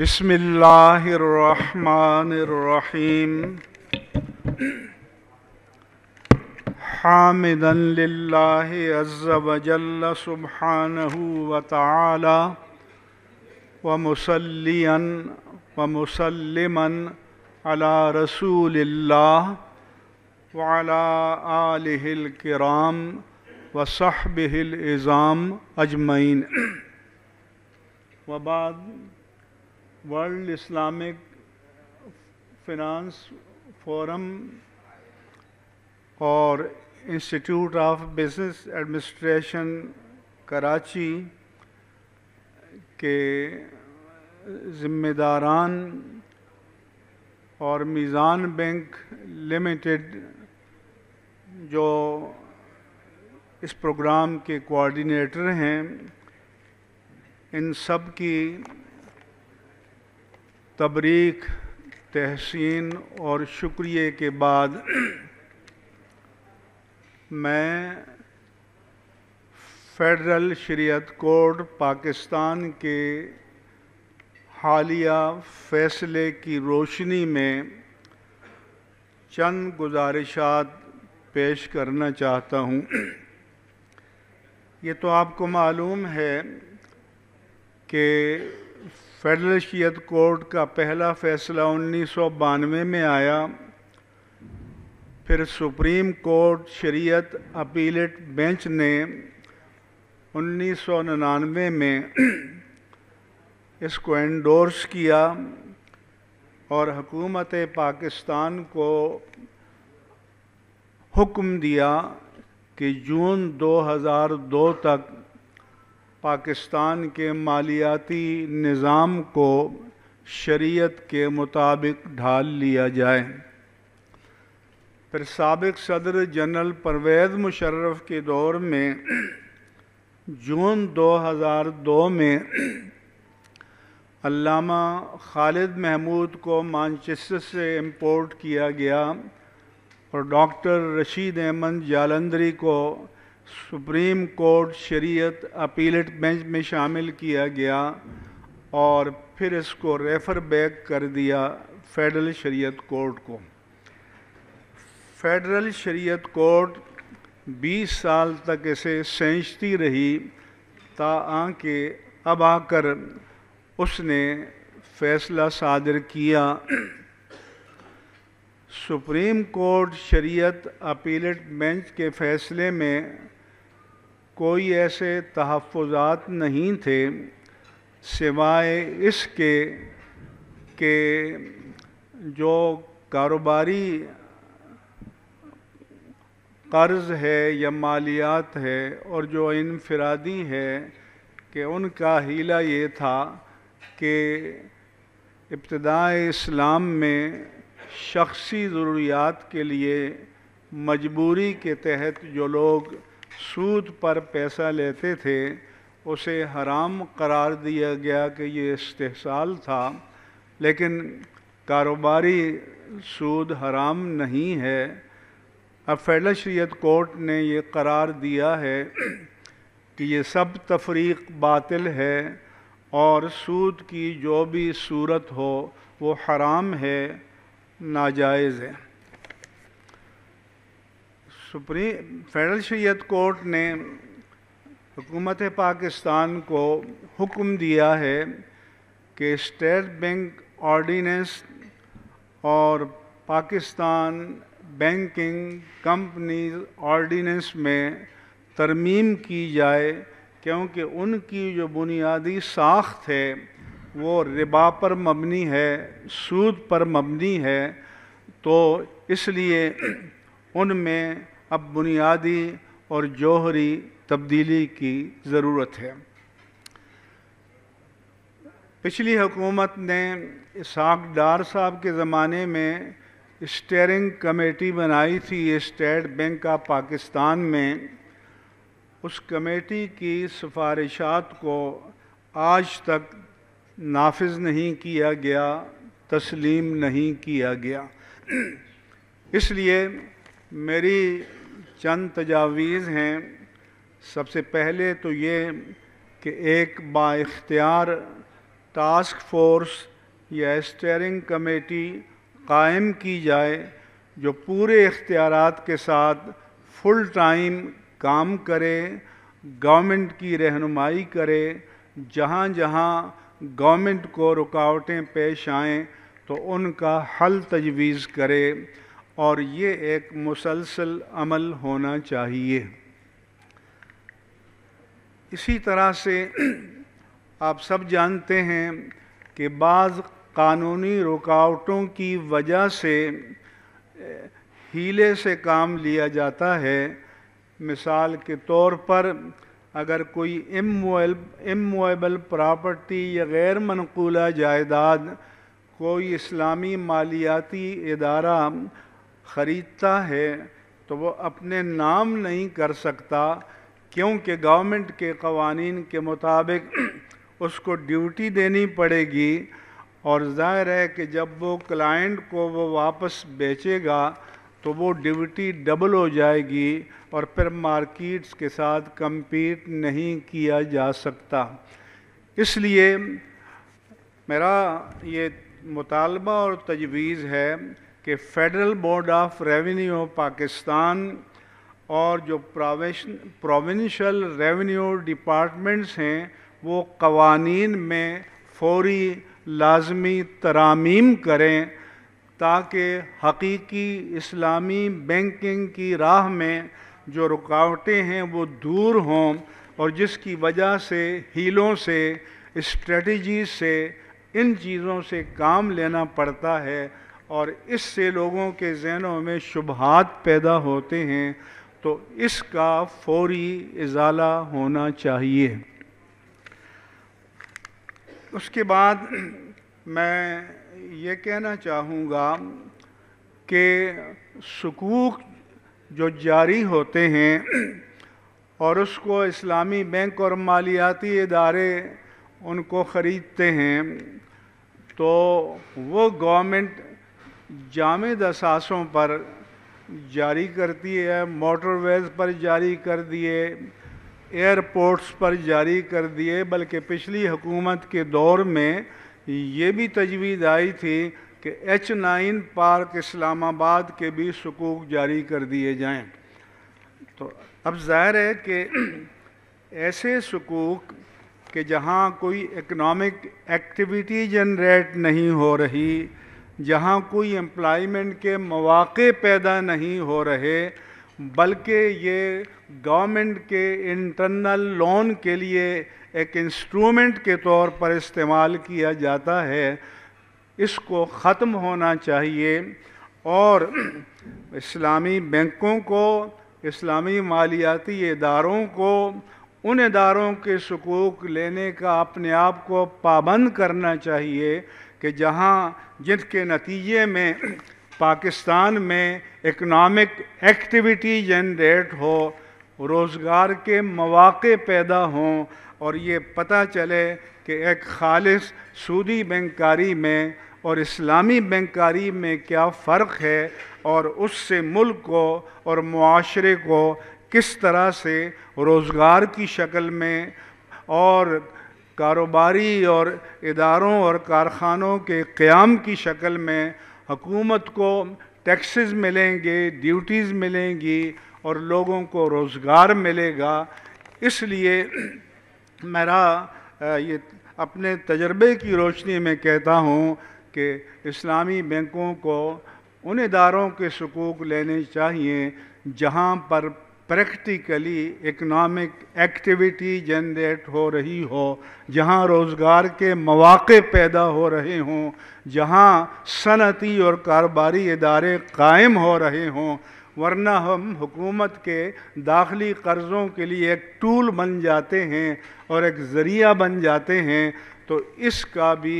बिस्मिल्लाहिर्रहमानिर्रहीम हामिदन लिल्लाहि अज़्ज़ा वजल्ल सुब्हानहु व तआला व मुसल्लियन व मुसल्लिमन अला रसूलिल्लाह व अला आलिहिल किराम व सहबिहिल इज़ाम अजमैन व बाद वर्ल्ड इस्लामिक फिनांस फोरम और institute of business administration Karachi के ज़िम्मेदारान और मीज़ान बैंक लिमिटेड जो इस प्रोग्राम के कोऑर्डिनेटर हैं इन सब की तबरीक तहसीन और शुक्रिया के बाद मैं फेडरल शरीयत कोर्ट पाकिस्तान के हालिया फैसले की रोशनी में चंद गुजारिशात पेश करना चाहता हूँ ये तो आपको मालूम है कि फेडरल शरीत कोर्ट का पहला फैसला उन्नीस सौ बानवे में आया फिर सुप्रीम कोर्ट शरीयत अपीलेट बेंच ने उन्नीस सौ निन्यानवे में इसको एंडोर्स किया और हकूमत पाकिस्तान को हुक्म दिया कि जून 2002 तक पाकिस्तान के मालियाती निज़ाम को शरीयत के मुताबिक ढाल लिया जाए फिर सबक सदर जनरल परवेज़ मुशर्रफ के दौर में जून 2002 में अल्लामा खालिद महमूद को मानचेस्टर से इम्पोर्ट किया गया और डॉक्टर रशीद अहमद जालंदरी को सुप्रीम कोर्ट शरीयत अपीलेट बेंच में शामिल किया गया और फिर इसको रेफ़र बैक कर दिया फेडरल शरीयत कोर्ट को फेडरल शरीयत कोर्ट 20 साल तक इसे सेंचती रही ता के अब आकर उसने फैसला सादर किया सुप्रीम कोर्ट शरीयत अपीलेट बेंच के फैसले में कोई ऐसे तहफ़ात नहीं थे सिवाए इसके के जो कारोबारी कर्ज़ है या मालियात है और जो इनफरादी है कि उनका हीला ये था कि इब्तदा इस्लाम में शख्सी ज़रूरियात के लिए मजबूरी के तहत जो लोग सूद पर पैसा लेते थे उसे हराम करार दिया गया कि ये इस्तेसाल था लेकिन कारोबारी सूद हराम नहीं है अब फेडरल शरीत कोर्ट ने ये करार दिया है कि ये सब तफरीक बातिल है और सूद की जो भी सूरत हो वो हराम है नाजायज़ है सुप्रीम फेडरल शरीत कोर्ट ने हुकूमत पाकिस्तान को हुक्म दिया है कि स्टेट बैंक ऑर्डिनेंस और पाकिस्तान बैंकिंग कंपनीज ऑर्डिनेंस में तरमीम की जाए क्योंकि उनकी जो बुनियादी साख है वो रिबा पर मबनी है सूद पर मबनी है तो इसलिए उनमें अब बुनियादी और जौहरी तब्दीली की ज़रूरत है पिछली हुकूमत ने इसाक डार साहब के ज़माने में स्टेयरिंग कमेटी बनाई थी स्टेट बैंक ऑफ पाकिस्तान में उस कमेटी की सिफारिशात को आज तक नाफिज नहीं किया गया तस्लीम नहीं किया गया इसलिए मेरी चंद तजावीज़ हैं सबसे पहले तो ये कि एक बाख्तियार टास्क फोर्स या स्टेयरिंग कमेटी कायम की जाए जो पूरे इख्तियार के साथ फुल टाइम काम करे गवर्नमेंट की रहनुमाई करे जहाँ जहाँ गवर्नमेंट को रुकावटें पेश आएँ तो उनका हल तजवीज़ करे और ये एक मुसलसल अमल होना चाहिए इसी तरह से आप सब जानते हैं कि बाज़ कानूनी रुकावटों की वजह से हीले से काम लिया जाता है मिसाल के तौर पर अगर कोई इमोबल इमोएबल प्रॉपर्टी या गैर मनकूला जायदाद कोई इस्लामी मालियाती इदारा ख़रीदता है तो वो अपने नाम नहीं कर सकता क्योंकि गवर्नमेंट के कवानीन के मुताबिक उसको ड्यूटी देनी पड़ेगी और ज़ाहिर है कि जब वो क्लाइंट को वो वापस बेचेगा तो वो ड्यूटी डबल हो जाएगी और फिर मार्केट्स के साथ कम्पीट नहीं किया जा सकता इसलिए मेरा ये मुतालबा और तजवीज़ है कि federal board of revenue of Pakistan और जो प्रोविंशल रेवेन्यू डिपार्टमेंट्स हैं वो कवानीन में फौरी लाजमी तरामीम करें ताकि हकीकी इस्लामी बैंकिंग की राह में जो रुकावटें हैं वो दूर हों और जिसकी वजह से हीलों से स्ट्रेटजी से इन चीज़ों से काम लेना पड़ता है और इससे लोगों के जहनों में शुबहत पैदा होते हैं तो इसका फौरी इजाला होना चाहिए उसके बाद मैं ये कहना चाहूँगा कि सकूक जो जारी होते हैं और उसको इस्लामी बैंक और मालियाती इदारे उनको ख़रीदते हैं तो वो गवर्नमेंट जाम दसासों पर जारी करती है मोटरवेज पर जारी कर दिए एयरपोर्ट्स पर जारी कर दिए बल्कि पिछली हुकूमत के दौर में ये भी तजवीज़ आई थी कि एच नाइन पार्क इस्लामाबाद के भी सकूक जारी कर दिए जाएं तो अब जाहिर है कि ऐसे सकूक के जहाँ कोई इकनॉमिक एक्टिविटी जनरेट नहीं हो रही जहाँ कोई एम्प्लॉयमेंट के मौाक़े पैदा नहीं हो रहे बल्कि ये गवर्नमेंट के इंटरनल लोन के लिए एक इंस्ट्रूमेंट के तौर पर इस्तेमाल किया जाता है इसको ख़त्म होना चाहिए और इस्लामी बैंकों को इस्लामी मालियाती इदारों को उन इदारों के सकूक लेने का अपने आप को पाबंद करना चाहिए कि जहाँ जिसके नतीजे में पाकिस्तान में इकनॉमिक एक्टिविटी जनरेट हो रोज़गार के मौाक़ पैदा हों और ये पता चले कि एक खालिश सूदी बैंकारी में और इस्लामी बैंकारी में क्या फ़र्क है और उससे मुल्क को और माशरे को किस तरह से रोज़गार की शक्ल में और कारोबारी और इदारों और कारखानों के क़्याम की शक्ल में हकूमत को टैक्सेस मिलेंगे ड्यूटीज़ मिलेंगी और लोगों को रोज़गार मिलेगा इसलिए मेरा ये अपने तजर्बे की रोशनी में कहता हूँ कि इस्लामी बैंकों को उन इदारों के सकूक लेने चाहिए जहाँ पर प्रैक्टिकली इकनॉमिक एक्टिविटी जनरेट हो रही हो जहाँ रोज़गार के मौाक़े पैदा हो रहे हों जहाँ सनती और कारोबारी इदारे कायम हो रहे हों वरना हम हुकूमत के दाखिली कर्ज़ों के लिए एक टूल बन जाते हैं और एक ज़रिया बन जाते हैं तो इसका भी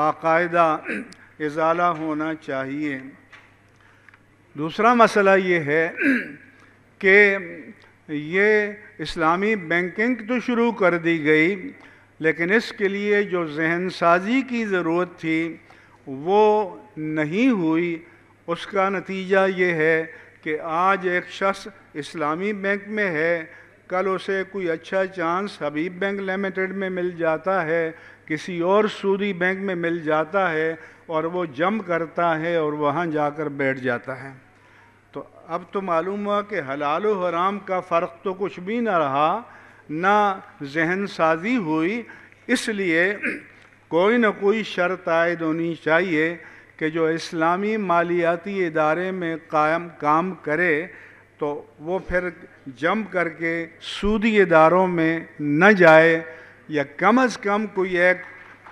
बाकायदा इजाला होना चाहिए दूसरा मसला ये है कि ये इस्लामी बैंकिंग तो शुरू कर दी गई लेकिन इसके लिए जो जहन साजी की ज़रूरत थी वो नहीं हुई उसका नतीजा ये है कि आज एक शख्स इस्लामी बैंक में है कल उसे कोई अच्छा चांस हबीब बैंक लिमिटेड में मिल जाता है किसी और सूदी बैंक में मिल जाता है और वो जम करता है और वहाँ जाकर बैठ जाता है अब तो मालूम हुआ कि हलाल हराम का फ़र्क तो कुछ भी ना रहा ना जहन साजी हुई इसलिए कोई ना कोई शर्त आयद होनी चाहिए कि जो इस्लामी मालियाती इदारे में कायम काम करे तो वो फिर जम करके सूदी इदारों में न जाए या कम अज़ कम कोई एक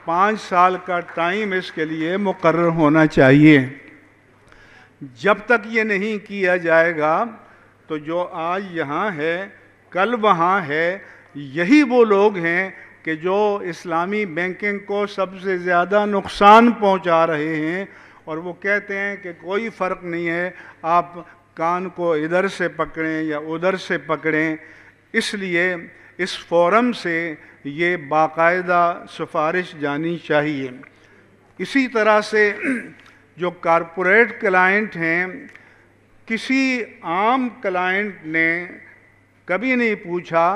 पाँच साल का टाइम इसके लिए मुकर होना चाहिए जब तक ये नहीं किया जाएगा तो जो आज यहाँ है कल वहाँ है यही वो लोग हैं कि जो इस्लामी बैंकिंग को सबसे ज़्यादा नुकसान पहुँचा रहे हैं और वो कहते हैं कि कोई फ़र्क नहीं है आप कान को इधर से पकड़ें या उधर से पकड़ें इसलिए इस फोरम से ये बाकायदा सिफारिश जानी चाहिए इसी तरह से जो कॉरपोरेट क्लाइंट हैं किसी आम क्लाइंट ने कभी नहीं पूछा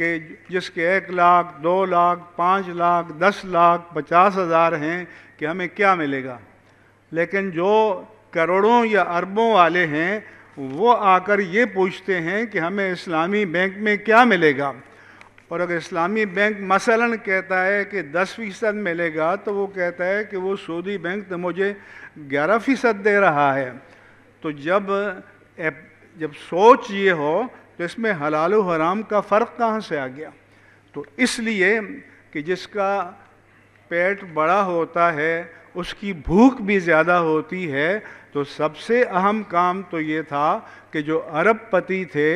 कि जिसके एक लाख दो लाख पाँच लाख दस लाख पचास हज़ार हैं कि हमें क्या मिलेगा लेकिन जो करोड़ों या अरबों वाले हैं वो आकर ये पूछते हैं कि हमें इस्लामी बैंक में क्या मिलेगा और अगर इस्लामी बैंक मसलन कहता है कि 10 फ़ीसद मिलेगा तो वो कहता है कि वो सऊदी बैंक तो मुझे 11 फ़ीसद दे रहा है तो जब जब सोच ये हो तो इसमें हलाल हराम का फ़र्क कहाँ से आ गया तो इसलिए कि जिसका पेट बड़ा होता है उसकी भूख भी ज़्यादा होती है तो सबसे अहम काम तो ये था कि जो अरब पति थे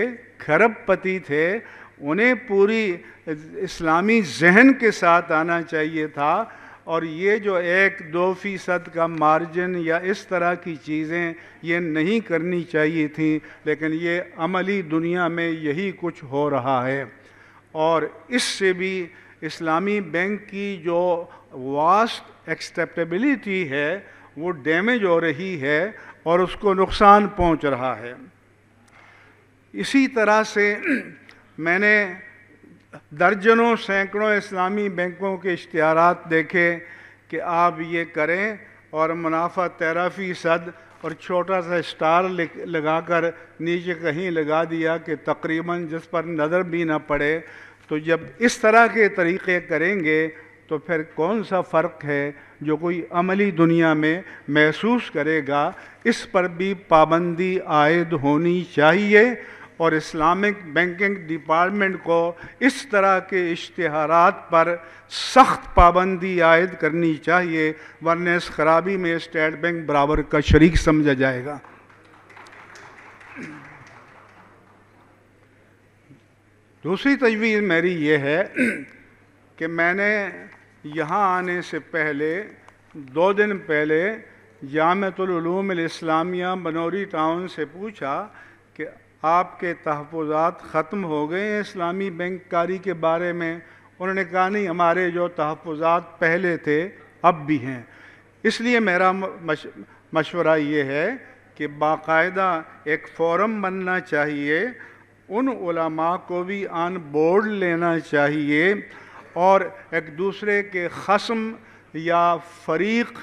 खरब पति थे उन्हें पूरी इस्लामी जहन के साथ आना चाहिए था और ये जो एक दो फीसद का मार्जिन या इस तरह की चीज़ें ये नहीं करनी चाहिए थी लेकिन ये अमली दुनिया में यही कुछ हो रहा है और इससे भी इस्लामी बैंक की जो वास्ट एक्सेप्टेबिलिटी है वो डैमेज हो रही है और उसको नुकसान पहुंच रहा है इसी तरह से मैंने दर्जनों सैकड़ों इस्लामी बैंकों के इश्तहार देखे कि आप ये करें और मुनाफा तेरह फ़ीसद और छोटा सा स्टार लगा कर नीचे कहीं लगा दिया कि तकरीबन जिस पर नज़र भी ना पड़े तो जब इस तरह के तरीक़े करेंगे तो फिर कौन सा फ़र्क है जो कोई अमली दुनिया में महसूस करेगा इस पर भी पाबंदी आयद होनी चाहिए और इस्लामिक बैंकिंग डिपार्टमेंट को इस तरह के इश्तहारात पर सख्त पाबंदी आयद करनी चाहिए वरना इस खराबी में स्टेट बैंक बराबर का शरीक समझा जाएगा दूसरी तजवीज़ मेरी ये है कि मैंने यहाँ आने से पहले दो दिन पहले जामतलूम इस्लामिया बनौरी टाउन से पूछा कि आपके तहफ़ात ख़त्म हो गए हैं इस्लामी बैंक कारी के बारे में उन्होंने कहा नहीं हमारे जो तहफ़ात पहले थे अब भी हैं इसलिए मेरा मश, मशवरा ये है कि बाकायदा एक फोरम बनना चाहिए उन उलमा को भी आन बोर्ड लेना चाहिए और एक दूसरे के खसम या फरीक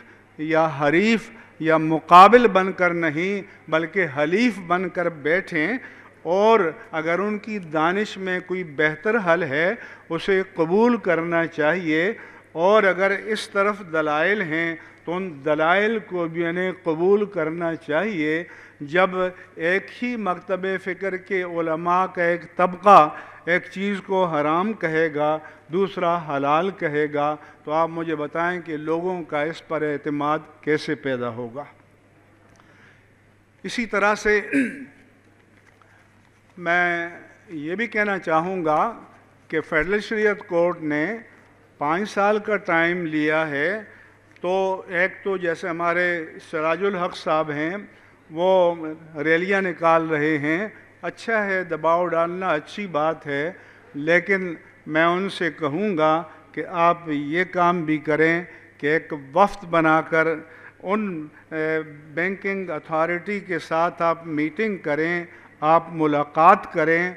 या हरीफ़ या मुकाबिल बनकर नहीं बल्कि हलीफ बनकर बैठें और अगर उनकी दानिश में कोई बेहतर हल है उसे कबूल करना चाहिए और अगर इस तरफ दलाइल हैं तो उन दलाइल को भी उन्हें कबूल करना चाहिए जब एक ही मकतब फ़िक्र के उलमा का एक तबका एक चीज़ को हराम कहेगा दूसरा हलाल कहेगा तो आप मुझे बताएं कि लोगों का इस पर अतमाद कैसे पैदा होगा इसी तरह से मैं ये भी कहना चाहूँगा कि फेडरल शरीत कोर्ट ने पाँच साल का टाइम लिया है तो एक तो जैसे हमारे सराजुल हक साहब हैं वो रैलियाँ निकाल रहे हैं अच्छा है दबाव डालना अच्छी बात है लेकिन मैं उनसे कहूँगा कि आप ये काम भी करें कि एक वफ्त बनाकर उन बैंकिंग अथॉरिटी के साथ आप मीटिंग करें आप मुलाकात करें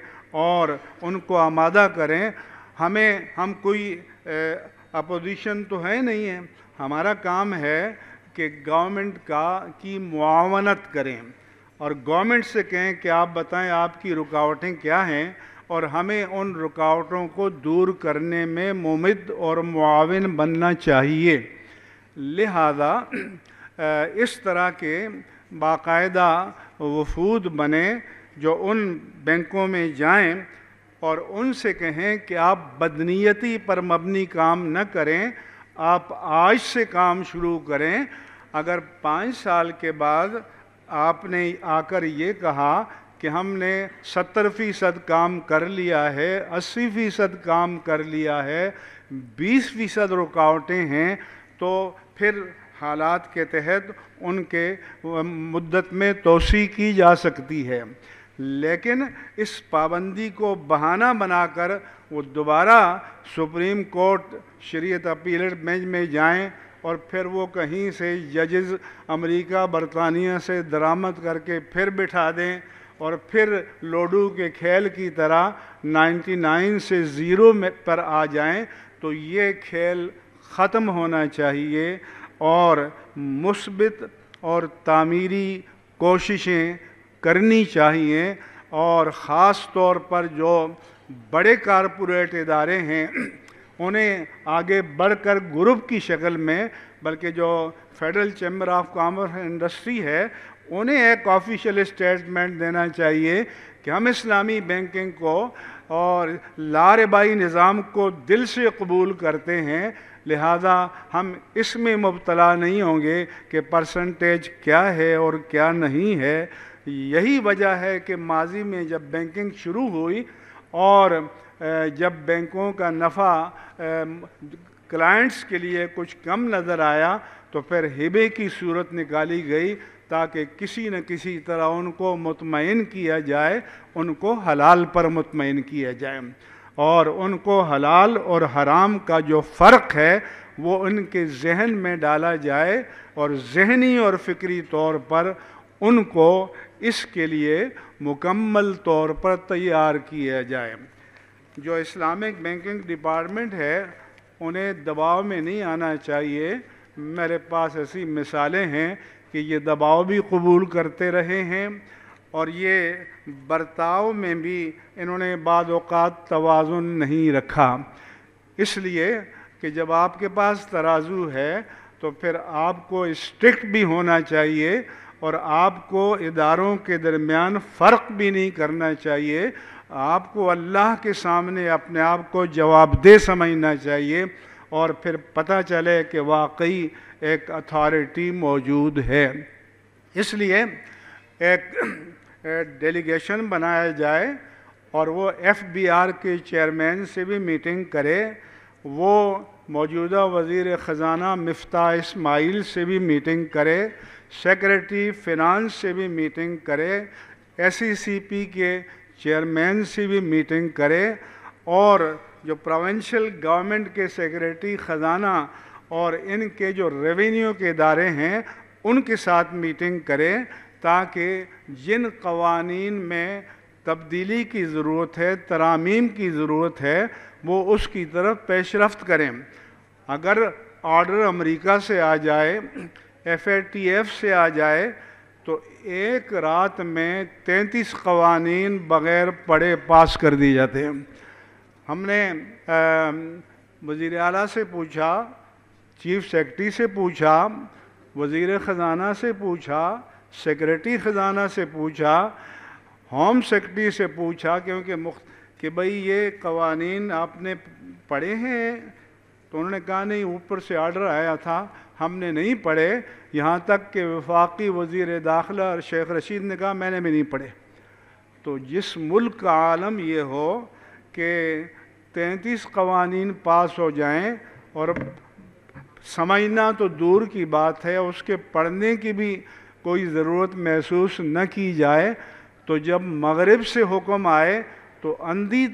और उनको आमादा करें हमें हम कोई अपोजिशन तो है नहीं है हमारा काम है कि गवर्नमेंट का की मुआवनत करें और गवर्नमेंट से कहें कि आप बताएं आपकी रुकावटें क्या हैं और हमें उन रुकावटों को दूर करने में ममद और मुआवन बनना चाहिए लिहाजा इस तरह के बाकायदा वफूद बने जो उन बैंकों में जाएं और उनसे कहें कि आप बदनीयती पर मबनी काम न करें आप आज से काम शुरू करें अगर पाँच साल के बाद आपने आकर ये कहा कि हमने सत्तर फ़ीसद काम कर लिया है अस्सी फ़ीसद काम कर लिया है बीस फ़ीसद रुकावटें हैं तो फिर हालात के तहत उनके मुद्दत में तोसी की जा सकती है लेकिन इस पाबंदी को बहाना बनाकर वो दोबारा सुप्रीम कोर्ट शरीयत अपील बेंच में जाएं और फिर वो कहीं से जजेस अमेरिका बरतानिया से दरामद करके फिर बिठा दें और फिर लोडू के खेल की तरह 99 से ज़ीरो में पर आ जाएं तो ये खेल ख़त्म होना चाहिए और मुस्बित और तामीरी कोशिशें करनी चाहिए और ख़ास तौर पर जो बड़े कारपोरेट इदारे हैं उन्हें आगे बढ़कर ग्रुप की शक्ल में बल्कि जो federal chamber of commerce and industry है उन्हें एक ऑफिशियल स्टेटमेंट देना चाहिए कि हम इस्लामी बैंकिंग को और लारबाई निज़ाम को दिल से कबूल करते हैं लिहाजा हम इसमें मुबतला नहीं होंगे कि परसेंटेज क्या है और क्या नहीं है यही वजह है कि माजी में जब बैंकिंग शुरू हुई और जब बैंकों का नफ़ा क्लाइंट्स के लिए कुछ कम नज़र आया तो फिर हिबे की सूरत निकाली गई ताकि किसी न किसी तरह उनको मुतमिन किया जाए उनको हलाल पर मुतमिन किया जाए और उनको हलाल और हराम का जो फ़र्क है वो उनके जहन में डाला जाए और जहनी और फ़िक्री तौर पर उनको इसके लिए मुकम्मल तौर पर तैयार किया जाए जो इस्लामिक बैंकिंग डिपार्टमेंट है उन्हें दबाव में नहीं आना चाहिए मेरे पास ऐसी मिसालें हैं कि ये दबाव भी कबूल करते रहे हैं और ये बर्ताव में भी इन्होंने बाद तोज़ुन नहीं रखा इसलिए कि जब आपके पास तराजू है तो फिर आपको स्ट्रिक्ट भी होना चाहिए और आपको इदारों के दरमियान फ़र्क भी नहीं करना चाहिए आपको अल्लाह के सामने अपने आप को जवाबदेह समझना चाहिए और फिर पता चले कि वाकई एक अथॉरिटी मौजूद है इसलिए एक डेलीगेशन बनाया जाए और वो एफबीआर के चेयरमैन से भी मीटिंग करे वो मौजूदा वजीर ख़जाना मफ्ता इसमाइल से भी मीटिंग करे सेक्रेटरी फिनांस से भी मीटिंग करे एसईसीपी e के चेयरमैन से भी मीटिंग करे और जो प्रोविंशियल गवर्नमेंट के सेक्रेटरी ख़जाना और इनके जो रेवेन्यू के इदारे हैं उनके साथ मीटिंग करें ताकि जिन कवानीन में तब्दीली की ज़रूरत है तरामीम की ज़रूरत है वो उसकी तरफ पेशरफ करें अगर ऑर्डर अमेरिका से आ जाए एफ से आ जाए तो एक रात में तैंतीस कवानीन बग़ैर पढ़े पास कर दिए जाते हैं हमने वज़ी अला से पूछा चीफ सेक्रेटरी से पूछा वज़ी ख़ज़ाना से पूछा सेक्रेटरी ख़ज़ाना से पूछा होम सेक्रेटरी से पूछा क्योंकि मुख्त कि भाई ये कवानीन आपने पढ़े हैं तो उन्होंने कहा नहीं ऊपर से आर्डर आया था हमने नहीं पढ़े यहाँ तक कि वफाकी वजीर दाखिला और शेख रशीद ने कहा मैंने भी नहीं पढ़े तो जिस मुल्क का आलम ये हो कि तैंतीस कवानीन पास हो जाएं और समझना तो दूर की बात है उसके पढ़ने की भी कोई ज़रूरत महसूस न की जाए तो जब मगरब से हुक्म आए तो अंधी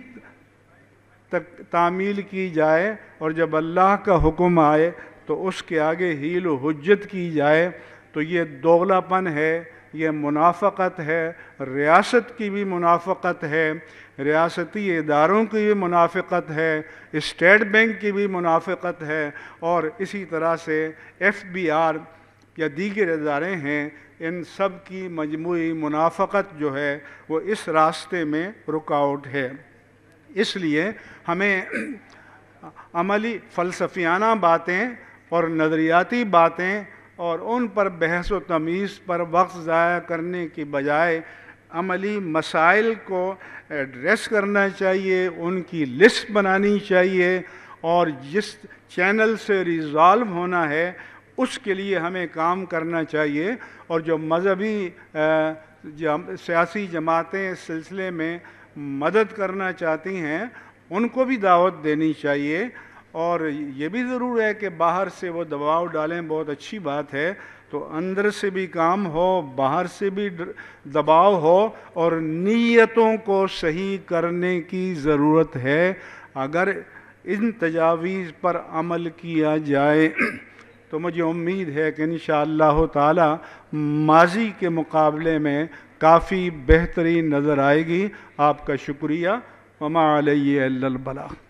तक तामील की जाए और जब अल्लाह का हुक्म आए तो उसके आगे हील हजत की जाए तो ये दोगलापन है ये मुनाफ़त है रियासत की भी मुनाफ़त है रियासती इदारों की भी मुनाफ़त है स्टेट बैंक की भी मुनाफ़त है और इसी तरह से एफ बी आर या दीगर इदारे हैं इन सब की मजमू मुनाफ़त जो है वो इस रास्ते में रुकावट है इसलिए हमें अमली फ़लसफियाना बातें और नज़रियाती बातें और उन पर बहस व तमीज़ पर वक्त ज़ाया करने की बजाय अमली मसाइल को एड्रेस करना चाहिए उनकी लिस्ट बनानी चाहिए और जिस चैनल से रिज़ॉल्व होना है उसके लिए हमें काम करना चाहिए और जो मजहबी सियासी जमातें इस सिलसिले में मदद करना चाहती हैं उनको भी दावत देनी चाहिए और ये भी ज़रूर है कि बाहर से वो दबाव डालें बहुत अच्छी बात है तो अंदर से भी काम हो बाहर से भी दबाव हो और नीयतों को सही करने की ज़रूरत है अगर इन तजावीज़ पर अमल किया जाए तो मुझे उम्मीद है कि इन ताला माजी के मुकाबले में काफ़ी बेहतरीन नज़र आएगी आपका शुक्रिया ममा अलबला